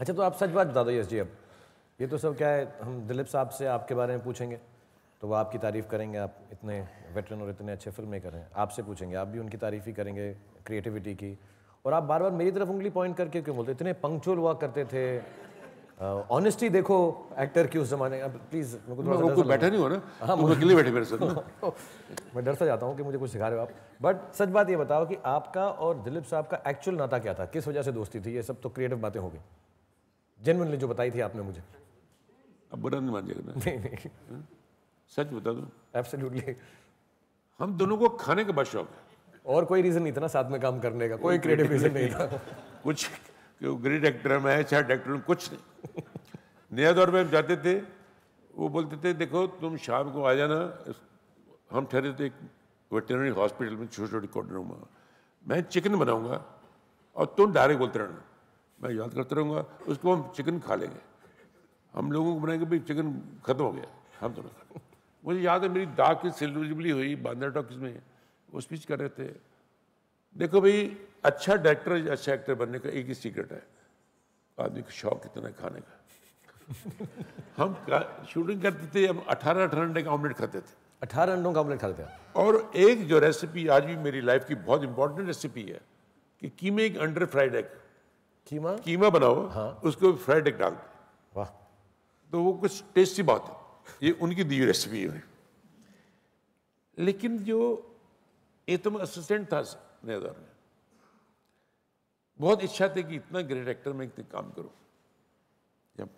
अच्छा तो आप सच बात बता दो यश जी अब ये तो सब क्या है हम दिलीप साहब से आपके बारे में पूछेंगे तो वो आपकी तारीफ़ करेंगे आप इतने वेटरन और इतने अच्छे फिल्म मेकर हैं आपसे पूछेंगे आप भी उनकी तारीफ़ ही करेंगे क्रिएटिविटी की और आप बार बार मेरी तरफ उंगली पॉइंट करके क्यों बोलते इतने पंक्चुअल हुआ करते थे ऑनेस्टी देखो एक्टर की उस जमाने अब प्लीज मेरे को थोड़ा सा बैठा नहीं हो ना हाँ अकेले बैठे मेरे साथ मैं डर सा जाता हूँ कि मुझे कुछ सिखा रहे हो आप बट सच बात ये बताओ कि आपका और दिलीप साहब का एक्चुअल नाता क्या था किस वजह से दोस्ती थी ये सब तो क्रिएटिव बातें हो गई जेनवनली जो बताई थी आपने मुझे अब बुरा नहीं मानिएगा नहीं नहीं हाँ? सच बता दो एब्सोल्युटली हम दोनों को खाने का बड़ा शौक है और कोई रीज़न नहीं था ना साथ में काम करने का कोई क्रिएटिव रीज़न नहीं था कुछ ग्रेट एक्टर में है डायरेक्टर में कुछ नहीं नया दौर में हम जाते थे वो बोलते थे देखो तुम शाम को आ जाना हम ठहरे थे एक वेटरनरी हॉस्पिटल में छोटे छोटे कॉर्डर में मैं चिकन बनाऊंगा और तुम डायरेक्ट बोलते रहना मैं याद करता रहूँगा उसको हम चिकन खा लेंगे हम लोगों को बनाएंगे भाई चिकन खत्म हो गया हम तो ना मुझे याद है मेरी डाक की सिलिजिबली हुई बांद्रा टॉक्स में वो स्पीच कर रहे थे देखो भाई अच्छा डायरेक्टर अच्छा एक्टर बनने का एक ही सीक्रेट है आदमी का शौक कितना खाने का हम शूटिंग करते थे हम अठारह अठारह अंडे का ऑमलेट खाते थे अठारह अंडों का ऑमलेट खाते थे और एक जो रेसिपी आज भी मेरी लाइफ की बहुत इंपॉर्टेंट रेसिपी है कि कीमे एक under fried egg keema keema बनाओ हाँ उसको फ्राइड एग डाल दो वाह तो वो कुछ टेस्टी बात है ये उनकी दी रेसिपी है लेकिन जो ये तो मैं असिस्टेंट था नेदर में बहुत इच्छा थी कि इतना ग्रेट एक्टर में इतने काम करूं जब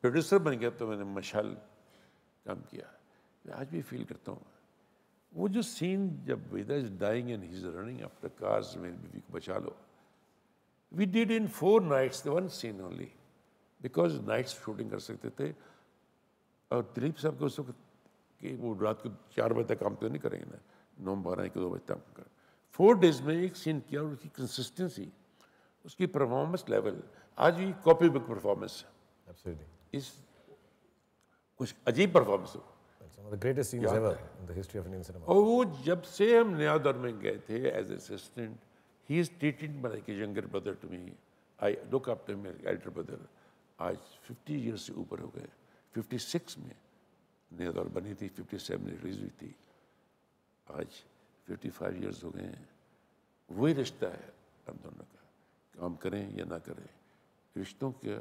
प्रोड्यूसर बन गया तो मैंने मशाल काम किया मैं आज भी फील करता हूँ वो जो सीन जब वेदर is dying and he is running after cars मेरी बीवी को बचा लो we did in four nights the one scene only because nights shooting कर सकते थे और दिलीप साहब को उस वक्त कि वो रात को चार बजे तक काम तो नहीं करेंगे ना नौ बारह एक दो बजे तक कर फोर डेज में एक सीन किया और उसकी कंसिस्टेंसी उसकी परफॉर्मेंस लेवल आज भी कॉपी बुक परफॉर्मेंस है इस कुछ अजीब परफॉर्मेंस हो वो जब से हम नया दौर में गए थे as assistant he is treated बनाई like younger brother to me I I look up to him आज फिफ्टी ईयर से ऊपर हो गए फिफ्टी सिक्स में नेदौर बनी थी सेवन में रिलीज हुई थी आज फिफ्टी फाइव ईयर्स हो गए हैं वही रिश्ता है हम दोनों का काम करें या ना करें रिश्तों के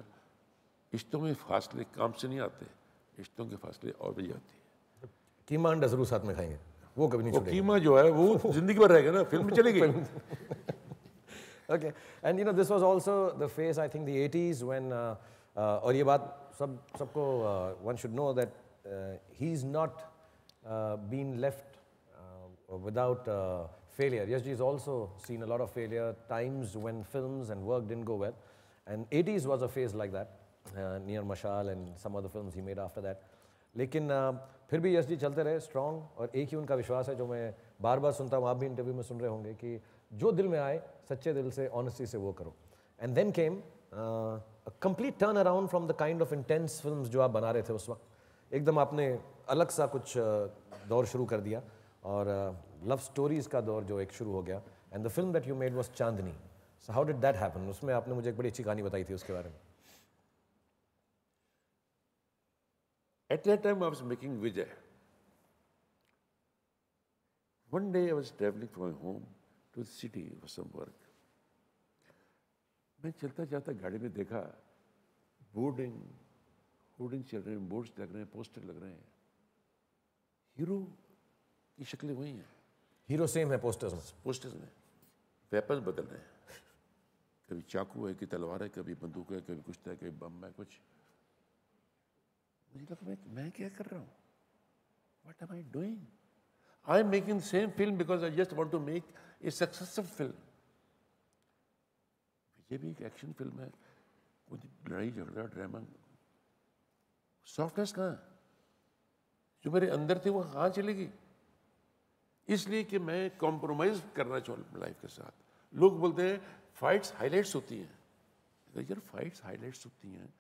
रिश्तों में फासले काम से नहीं आते रिश्तों के फासले और भी आते हैं कीमा अंडा ज़रूर साथ में खाएंगे okay and you know this was also the phase i think the 80s when uh, uh, aur ye baat sab one should know that uh, he's not uh, been left uh, without uh, failure yashji has also seen a lot of failure times when films and work didn't go well and 80s was a phase like that uh, near mashal and some other films he made after that लेकिन फिर भी yes जी चलते रहे strong और एक ही उनका विश्वास है जो मैं बार बार सुनता हूँ आप भी इंटरव्यू में सुन रहे होंगे कि जो दिल में आए सच्चे दिल से ऑनेस्टी से वो करो and then came complete turn around from the kind of intense film जो आप बना रहे थे उस वक्त एकदम आपने अलग सा कुछ दौर शुरू कर दिया और लव uh, स्टोरीज़ का दौर जो एक शुरू हो गया and the film that you made was Chandni so how did that happen उसमें आपने मुझे एक बड़ी अच्छी कहानी बताई थी उसके बारे में At that time, I was making Vijay. One day, I was traveling from my home to the city for some work. मैं चलता जाता गाड़ी में देखा बोर्डिंग होर्डिंग चल रहे हैं बोर्ड्स लग रहे हैं पोस्टर लग रहे हैं हीरो की शक्लें वही हैं हीरो सेम है पोस्टर्स में पोस्टर्स में वेपन बदल रहे हैं कभी चाकू है कभी तलवार है कभी बंदूक है कभी कुछ है कभी बम है कुछ मुझे लगा मैं मैं क्या कर रहा हूँ what am I doing I am making same film because I just want to make a successful film ये भी एक एक्शन फिल्म है कुछ लड़ाई झगड़ा ड्रामा सॉफ्टनेस कहाँ जो मेरे अंदर थी वो कहाँ चलेगी इसलिए कि मैं कॉम्प्रोमाइज करना चाहूँ लाइफ के साथ लोग बोलते हैं फाइट्स हाईलाइट्स होती हैं अगर यार फाइट्स हाईलाइट्स होती हैं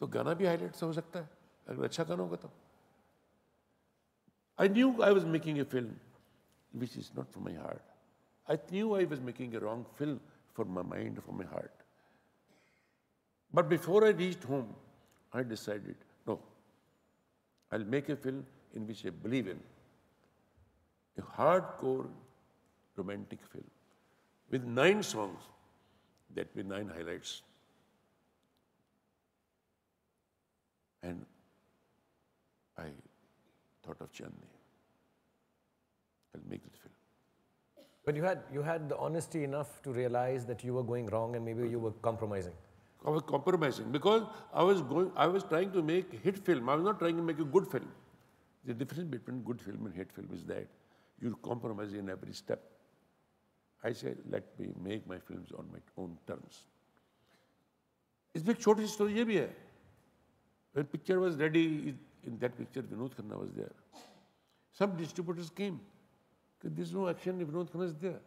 तो गाना भी हाईलाइट्स हो सकता है I knew I was making a film which is not for my heart. I knew I was making a wrong film for my mind, for my heart. But before I reached home, I decided no, I'll make a film in which I believe in. A hardcore romantic film with nine songs, that were nine highlights. And thought of Chandni. I'll make that film. But you had, you had the honesty enough to realize that you were going wrong and maybe you were compromising. I was compromising because I was going, I was trying to make hit film. I was not trying to make a good film. The difference between good film and hit film is that you compromise in every step. I said, let me make my films on my own terms. It's एक short history. Story When भी है picture was in that picture, Vinod Khanna was there. Some distributors came. There is no action if Vinod Khanna is there.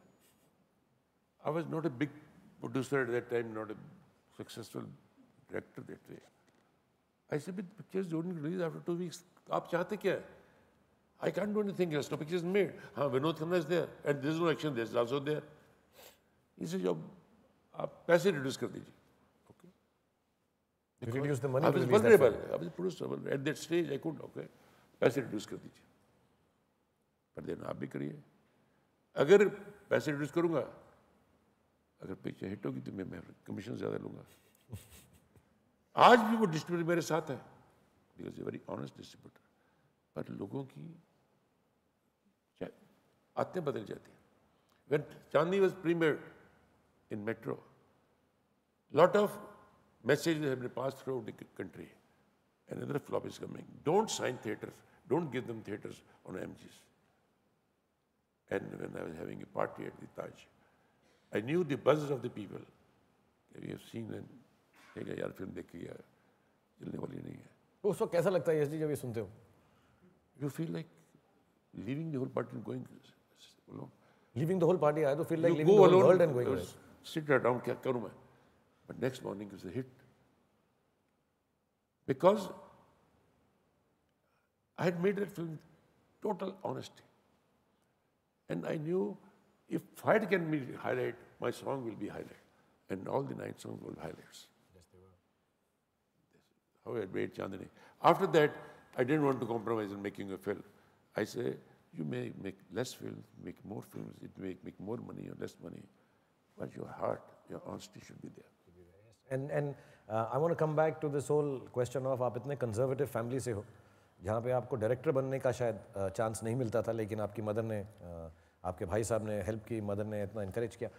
I was not a big producer at that time, not a successful director that way. I said, but pictures don't release after two weeks. Aap चाहते kya है I can't do anything else. No picture is made. Haan, Vinod Khanna is there and there is no action there is also there. He said, आप पैसे reduce कर दीजिए You the money. I was vulnerable. I was producer. At that stage, I okay, पैसे reduce कर दीजिए पर आप भी करिए अगर पैसे रिड्यूस करूंगा अगर पिक्चर हिट होगी तो मैं, मैं कमीशन ज़्यादा लूंगा आज भी वो डिस्ट्रीब्यूटर मेरे साथ है because a very honest distributor पर लोगों की आते बदल जाती हैं when Chandni was premiere in metro lot of messages have been passed throughout the country. Another flop is coming. Don't sign theatres. Don't give them theatres on MGs. And when I was having a party at the Taj, I knew the buzz of the people. We have seen and कहेगा यार film देखी है चलने वाली नहीं है तो उस वक्त कैसा लगता है यश जी जब ये सुनते हो you feel like leaving the whole party and going leaving the whole party I do feel like leaving the whole world and going sit down क्या करूं मैं but next morning was a hit. Because I had made that film total honesty. And I knew if fight can be highlight, my song will be highlight. And all the nine songs be highlights. Yes, they were. How I made Chandani. After that, I didn't want to compromise in making a film. I say, you may make less films, make more films, it may make more money or less money. But your heart, your honesty should be there. And and I want come back to this whole question of आप इतने conservative family से हो जहाँ पे आपको director बनने का शायद चांस uh, नहीं मिलता था लेकिन आपकी मदर ने uh, आपके भाई साहब ने हेल्प की मदर ने इतना इनक्रेज किया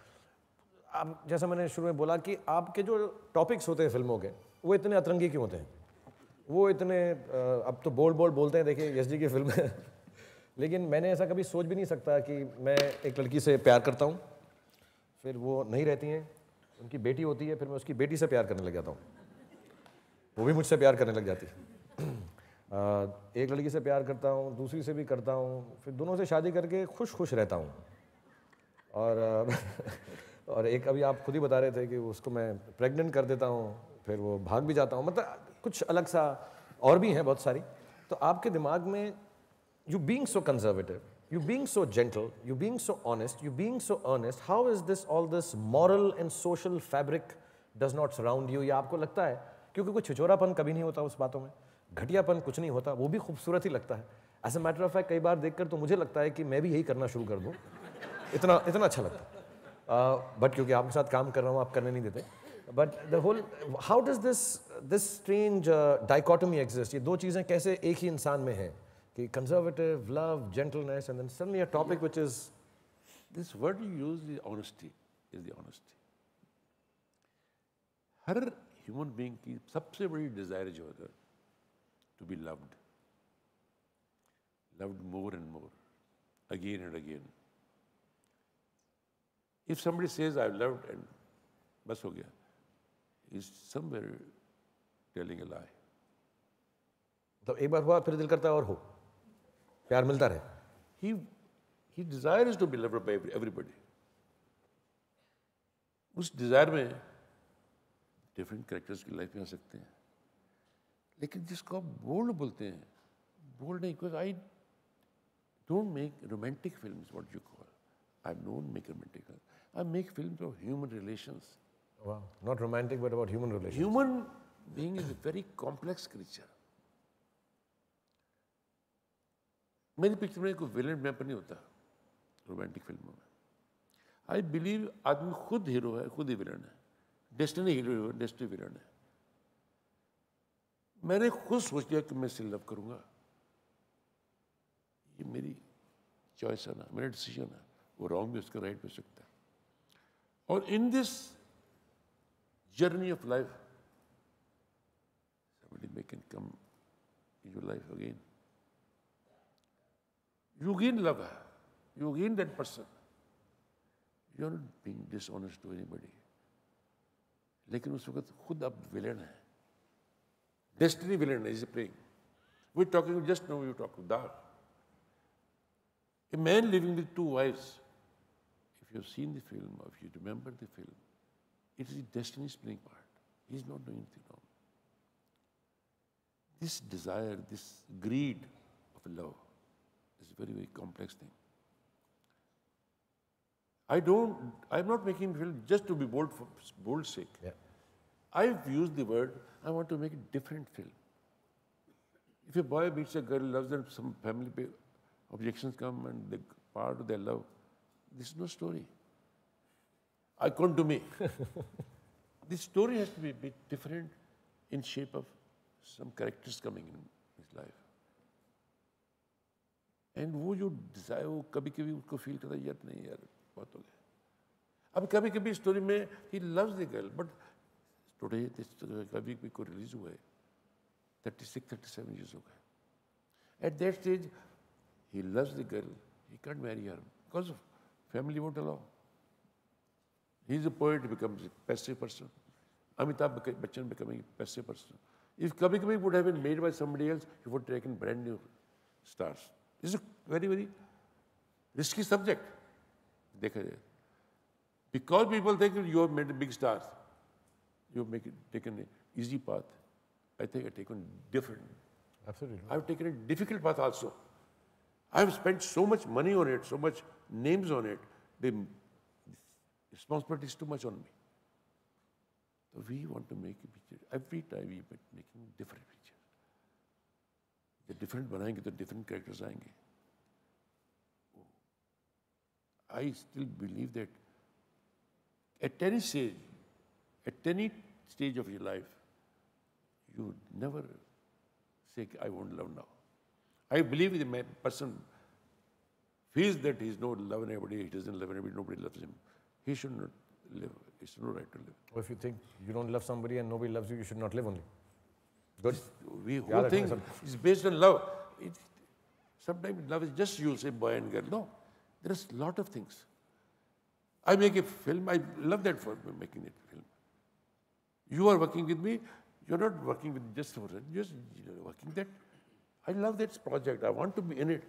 आप जैसा मैंने शुरू में बोला कि आपके जो टॉपिक्स होते हैं फिल्मों के वो इतने अतरंगी क्यों होते हैं वो इतने uh, अब तो बोल बोल बोलते हैं देखिए यश जी की फिल्म लेकिन मैंने ऐसा कभी सोच भी नहीं सकता कि मैं एक लड़की से प्यार करता हूँ फिर वो नहीं रहती हैं उनकी बेटी होती है फिर मैं उसकी बेटी से प्यार करने लग जाता हूँ वो भी मुझसे प्यार करने लग जाती है एक लड़की से प्यार करता हूँ दूसरी से भी करता हूँ फिर दोनों से शादी करके खुश खुश रहता हूँ और और एक अभी आप खुद ही बता रहे थे कि उसको मैं प्रेग्नेंट कर देता हूँ फिर वो भाग भी जाता हूँ मतलब कुछ अलग सा और भी हैं बहुत सारी तो आपके दिमाग में you being so conservative you being so gentle, you being so honest, you being so earnest, how is this all this moral and social fabric does not surround you? या आपको लगता है क्योंकि कोई छिचोरापन कभी नहीं होता उस बातों में घटियापन कुछ नहीं होता वो भी खूबसूरत ही लगता है as a matter of fact कई बार देखकर तो मुझे लगता है कि मैं भी यही करना शुरू कर दूँ इतना इतना अच्छा लगता है बट क्योंकि आपके साथ काम कर रहा हूँ आप करने नहीं देते but the whole how does this this strange dichotomy exist ये दो चीज़ें कैसे एक ही इंसान में हैं conservative, love, gentleness, and then suddenly a topic yeah. which is. This word you use is honesty, is the honesty. हर ह्यूमन बीइंग की सबसे बड़ी desire जो to be loved. Loved more and more, again and again. If somebody says, I've loved and bas ho gaya, is somewhere telling a lie. तो एक बार हुआ फिर दिल करता है और हो प्यार मिलता रहे ही desire is to be loved by everybody उस डिजायर में डिफरेंट कैरेक्टर्स की लाइफ में आ सकते हैं लेकिन जिसको आप बोल्ड बोलते हैं बोल्ड नहीं because I don't make romantic film what you call I don't make romantic I make film of human relation not romantic but about human relation human being is a very complex creature मेरी picture में कोई villain mapper नहीं होता romantic फिल्मों में I believe आदमी खुद hero है खुद ही विलन है डेस्टिनी हीरो डेस्टिनी विलन है मैंने खुद सोच लिया कि मैं इसे लव करूंगा ये मेरी चॉइस है ना मेरा डिसीजन है वो रॉन्ग भी उसका राइट भी हो सकता है और in this journey of life somebody may come come life again You gain laga. You gain that person. You are not being dishonest to anybody. लेकिन उस वक्त खुद अब विलेन है डेस्टिनी विलेन है is playing we talking just no you talk that a man living with two wives if you seen the film if you remember the film it is destiny is playing part is not doing anything wrong this desire, this greed of love it's a very, very complex thing. I don't, I'm not making film just to be bold, for, bold sake. Yeah. I've used the word, I want to make a different film. If a boy meets a girl, loves her, some family objections come and the part of their love, this is no story. I come to me. this story has to be a bit different in shape of some characters coming in his life. And वो जो Dzire वो कभी कभी उसको feel करता है यार नहीं यार बहुत हो गया अब कभी कभी स्टोरी में he love the girl but today this Kabhi Kabhie को रिलीज हुआ है thirty six thirty seven years हो गए at that stage he love the girl he can't marry her because family won't allow he is a poet becomes passé person Amitabh Bachchan becoming passé person if Kabhi Kabhie would have been made by somebody else he would take brand new stars This is a very, very risky subject. because people think you have made a big star, you have taken an easy path. I think I've taken different. Absolutely. I've taken a difficult path also. I've spent so much money on it, so much names on it. The responsibility is too much on me. So we want to make a picture. Every time we are making different Different, different बनाएंगे different characters. I आएंगे I still believe that at any stage at any stage of your life you never say, I won't love now. I believe if a person feels that he's not loved loving anybody, he doesn't love anybody, nobody loves him, he should not live. It's no right to live. if you think you don't love somebody and nobody loves you, you should not live only. Good. We whole yeah, thing is based on love. It, sometimes love is just you say boy and girl. No, there's a lot of things. I make a film. I love that for making it film. You are working with me. You're not working with just You Just working that. I love that project. I want to be in it.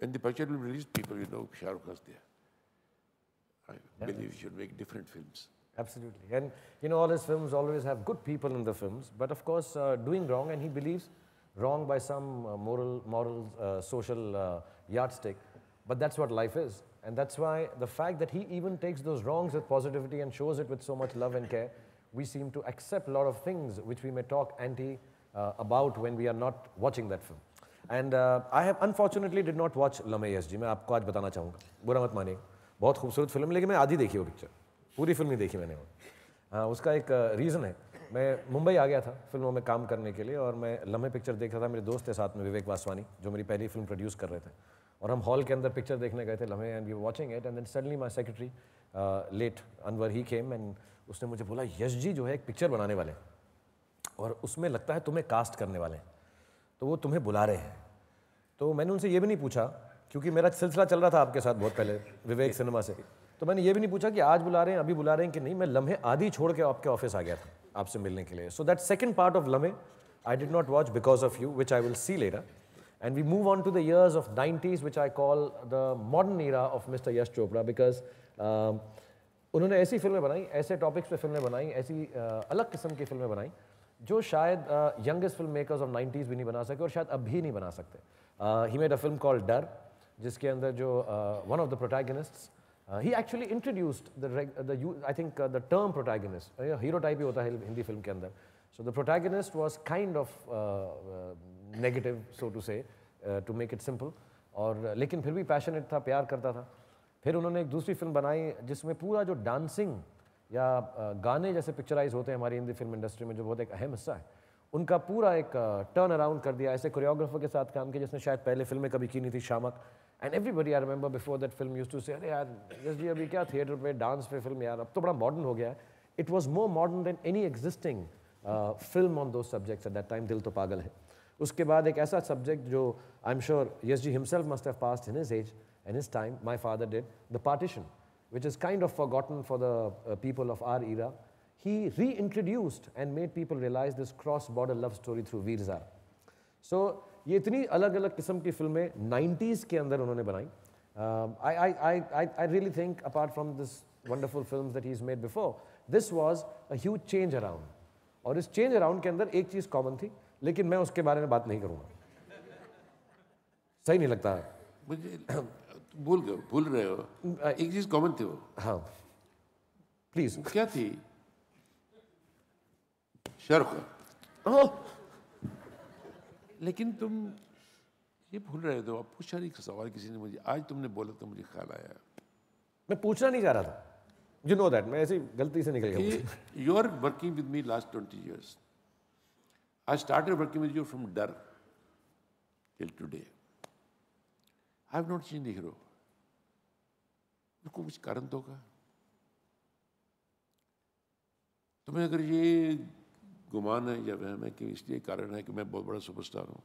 And the picture will release people, you know, Shahrukh is there. I yeah. believe you should make different films. Absolutely. And, you know, all his films always have good people in the films, but of course, uh, doing wrong, and he believes wrong by some uh, moral, moral uh, social uh, yardstick. But that's what life is. And that's why the fact that he even takes those wrongs with positivity and shows it with so much love and care, we seem to accept a lot of things which we may talk anti uh, about when we are not watching that film. And I have unfortunately did not watch Lamhe yes जी मैं आपको आज बताना चाहूँगा बुरा मत मानिए बहुत खूबसूरत फिल्म लेकिन मैं आधी देखी वो पिक्चर पूरी फिल्म नहीं देखी मैंने वो हाँ उसका एक रीज़न है मैं मुंबई आ गया था फिल्मों में काम करने के लिए और मैं लम्हे पिक्चर देख रहा था मेरे दोस्त थे साथ में विवेक वासवानी जो मेरी पहली फिल्म प्रोड्यूस कर रहे थे और हम हॉल के अंदर पिक्चर देखने गए थे Lamhe and we watching it and then suddenly my secretary late Anwar he came and उसने मुझे बोला यश जी जो है एक पिक्चर बनाने वाले और उसमें लगता है तुम्हें कास्ट करने वाले हैं तो वो तुम्हें बुला रहे हैं तो मैंने उनसे ये भी नहीं पूछा क्योंकि मेरा सिलसिला चल रहा था आपके साथ बहुत पहले विवेक सिनेमा से तो मैंने ये भी नहीं पूछा कि आज बुला रहे हैं अभी बुला रहे हैं कि नहीं मैं लम्हे आधी छोड़ के आपके ऑफिस आ गया था आपसे मिलने के लिए so that second part of Lamhe I did not watch because of you which I will see later and we move on to the years of nineties which I call the modern era of mister Yash Chopra because उन्होंने ऐसी फिल्में बनाई ऐसे topics पे फिल्में बनाई ऐसी uh, अलग किस्म की फिल्में बनाई जो शायद youngest film makers of nineties भी नहीं बना सके और शायद अब भी नहीं बना सकते he made a film call Darr जिसके अंदर जो one of the protagonists Uh, he actually introduced the, uh, the I think uh, the term protagonist, uh, hero type ही होता है हिंदी फिल्म के अंदर. So the protagonist was kind of uh, uh, negative, so to say, to make it simple. और लेकिन फिर भी passionate था, प्यार करता था. फिर उन्होंने एक दूसरी फिल्म बनाई जिसमें पूरा जो डांसिंग या गाने जैसे पिक्चराइज होते हैं हमारी हिंदी फिल्म इंडस्ट्री में जो बहुत एक अहम हिस्सा है उनका पूरा एक टर्न अराउंड कर दिया ऐसे कोरियोग्राफर के साथ काम किया जिसने शायद पहले फिल्में कभी की नहीं थी शामक And everybody, I remember before that film used to say, "Hey, this year we theater dance film yaar, ab to bada modern ho gaya." It was more modern than any existing uh, film on those subjects at that time. Dil to pagal hai. उसके बाद एक ऐसा subject जो I am sure Yash ji himself must have passed in his age and his time my father did the partition which is kind of forgotten for the people of our era he reintroduced and made people realise this cross border love story through Veer Zaara ये इतनी अलग अलग किस्म की फिल्में nineties के अंदर उन्होंने बनाई I I I I really think apart from this wonderful film that is made before this was a change around और इस चेंज अराउंड के अंदर एक चीज़ कॉमन थी लेकिन मैं उसके बारे में बात नहीं करूँगा सही नहीं लगता है मुझे भूल गए भूल रहे हो एक चीज़ कॉमन थी वो हाँ प्लीज़ क्या थी शर्क लेकिन तुम ये भूल रहे हो आप पूछा नहीं सवाल किसी ने मुझे आज तुमने बोला तो मुझे ख्याल आया मैं पूछना नहीं चाह रहा था यू नो दैट मैं ऐसी गलती से निकल गया you are working with me last twenty years I start working with you from Darr till today I have not seen the hero कुछ कारण तो होगा तुम्हें अगर ये गुमान है या वहम है कि इसलिए कारण है कि मैं बहुत बड़ा सुपरस्टार हूँ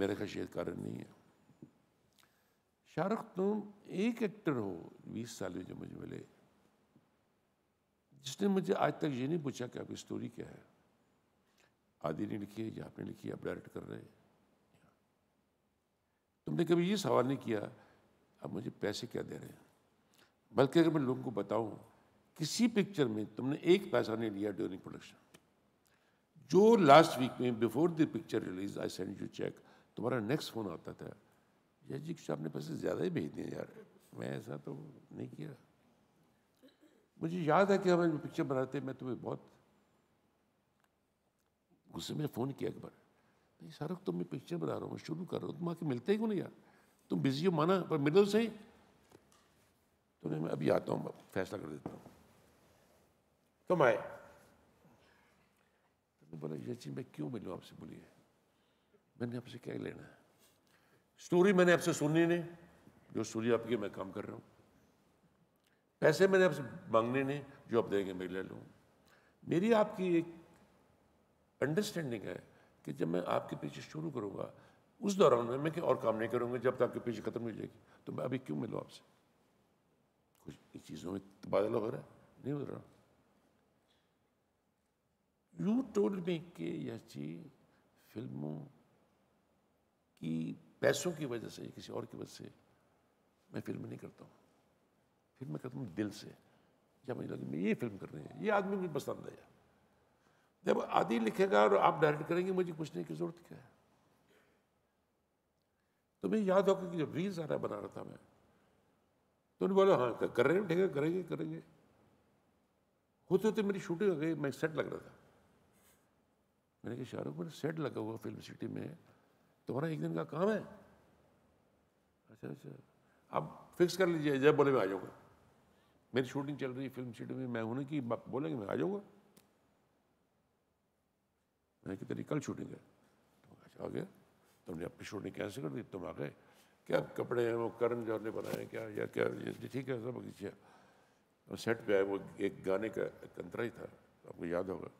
मेरे खशियत कारण नहीं है शाहरुख तुम एक एक्टर हो बीस साल में जो मुझे मिले जिसने मुझे आज तक ये नहीं पूछा कि आपकी स्टोरी क्या है आदि ने लिखी है या आपने लिखी है आप डायरेक्ट कर रहे हैं तुमने कभी ये सवाल नहीं किया आप मुझे पैसे क्या दे रहे हैं बल्कि अगर मैं लोगों को बताऊं किसी पिक्चर में तुमने एक पैसा नहीं लिया ड्यूरिंग प्रोडक्शन जो लास्ट वीक में before the picture release I send you cheque तुम्हारा नेक्स्ट फ़ोन आता था जज जी कुछ आपने पैसे ज़्यादा ही भेज दिए यार मैं ऐसा तो नहीं किया मुझे याद है कि हम पिक्चर बनाते मैं तुम्हें बहुत गुस्से में फ़ोन किया एक बार नहीं सारा तुम मैं पिक्चर बना रहा हूँ शुरू कर रहा हूँ तुम आके मिलते ही क्यों नहीं यार तुम बिजी हो माना पर मिलो सही तो मैं अभी आता हूँ फैसला कर देता हूँ तो मैं बोला ये चीज़ मैं क्यों मिलूँ आपसे बोलिए मैंने आपसे क्या लेना है स्टोरी मैंने आपसे सुननी नहीं जो स्टोरी आपकी मैं काम कर रहा हूँ पैसे मैंने आपसे मांगने नहीं जो आप देंगे मैं ले लूँ मेरी आपकी एक अंडरस्टैंडिंग है कि जब मैं आपके पीछे शुरू करूँगा उस दौरान में मैं क्या और काम नहीं करूँगा जब तक आपके पीछे ख़त्म हो जाएगी तो मैं अभी क्यों मिलूँ आपसे कुछ चीज़ों में तबादला हो रहा है नहीं हो रहा यू टोल्ड मी कि यह चीज फिल्मों की पैसों की वजह से किसी और की वजह से मैं फिल्म नहीं करता हूँ फिल्म मैं करता हूँ दिल से जब मुझे लगे मैं ये फिल्म कर रही है ये आदमी मुझे पसंद आया जब आदि लिखेगा और आप डायरेक्ट करेंगे मुझे पूछने की जरूरत क्या है तुम्हें याद होगा कि जब रील्स सारा बना रहा था मैं तो उन्होंने बोला हाँ कर रहे हैं ठीक है करेंगे करेंगे होते होते मेरी शूटिंग हो गई मैं सेट लग रहा था मैंने कहा शाहरुख मैंने सेट लगा हुआ फिल्म सिटी में तुम्हारा एक दिन का काम है अच्छा अच्छा अब फिक्स कर लीजिए जब बोले मैं आ जाऊँगा मेरी शूटिंग चल रही है फिल्म सिटी में मैं उन्हें कि बोलेंगे मैं आ जाऊँगा मैंने कि तेरी कल शूटिंग है तो अच्छा आ गया तुमने अपनी शूटिंग कैंसिल कर दी तुम आ गए क्या कपड़े हैं वो करण जौहर ने बनाए क्या या क्या ठीक है सब बगीचा सेट पे आए वो एक गाने का अंतरा ही था आपको याद होगा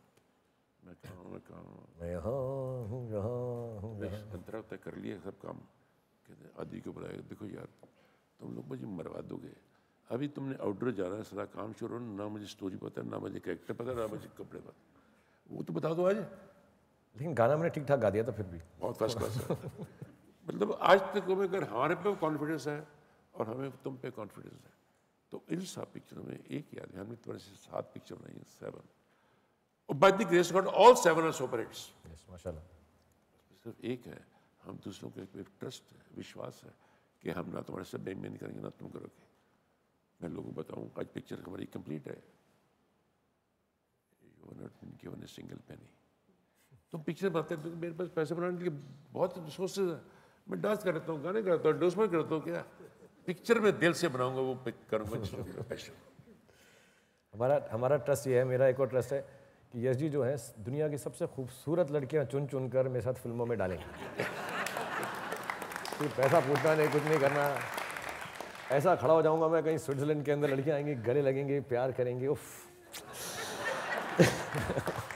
मैं हूँ मैं मैं हूँ तय कर लिया सब काम कहते आदि को बुलाया देखो यार तुम लोग मुझे मरवा दोगे अभी तुमने आउटडोर जाना है सारा काम शुरू हो ना मुझे स्टोरी पता ना मुझे कैरेक्टर पता ना मुझे कपड़े पता वो तो बता दो आज लेकिन गाना मैंने ठीक ठाक गा दिया था फिर भी बहुत फर्स्ट क्लास मतलब आज तक हमें अगर हमारे पे कॉन्फिडेंस है और हमें तुम पे कॉन्फिडेंस है तो इन सब पिक्चरों में एक याद है हमने तुम्हारे सात पिक्चर बनाई है seven by the grace of God, all seven are superhits. Yes, mashallah. सिर्फ एक है हम दूसरों के पे ट्रस्ट है विश्वास है कि हम ना तुम्हारे से बेईमानी करेंगे ना तुम करोगे मैं लोगों को बताऊँ आज पिक्चर हमारी कंप्लीट है you not given a single penny तुम पिक्चर बनाते हो तो मेरे पास पैसे बनाने के लिए बहुत रिसोर्सेज है मैं डांस कर लेता हूँ गाने करता हूँ डोसमेंट करता हूँ क्या पिक्चर में दिल से बनाऊंगा वो करूँगा हमारा हमारा ट्रस्ट ये है मेरा एक और ट्रस्ट है कि यश जी जो है दुनिया की सबसे खूबसूरत लड़कियां चुन चुन कर मेरे साथ फिल्मों में डालेंगे कोई पैसा पूछना नहीं कुछ नहीं करना ऐसा खड़ा हो जाऊंगा मैं कहीं स्विट्जरलैंड के अंदर लड़कियां आएंगी गले लगेंगे प्यार करेंगे उफ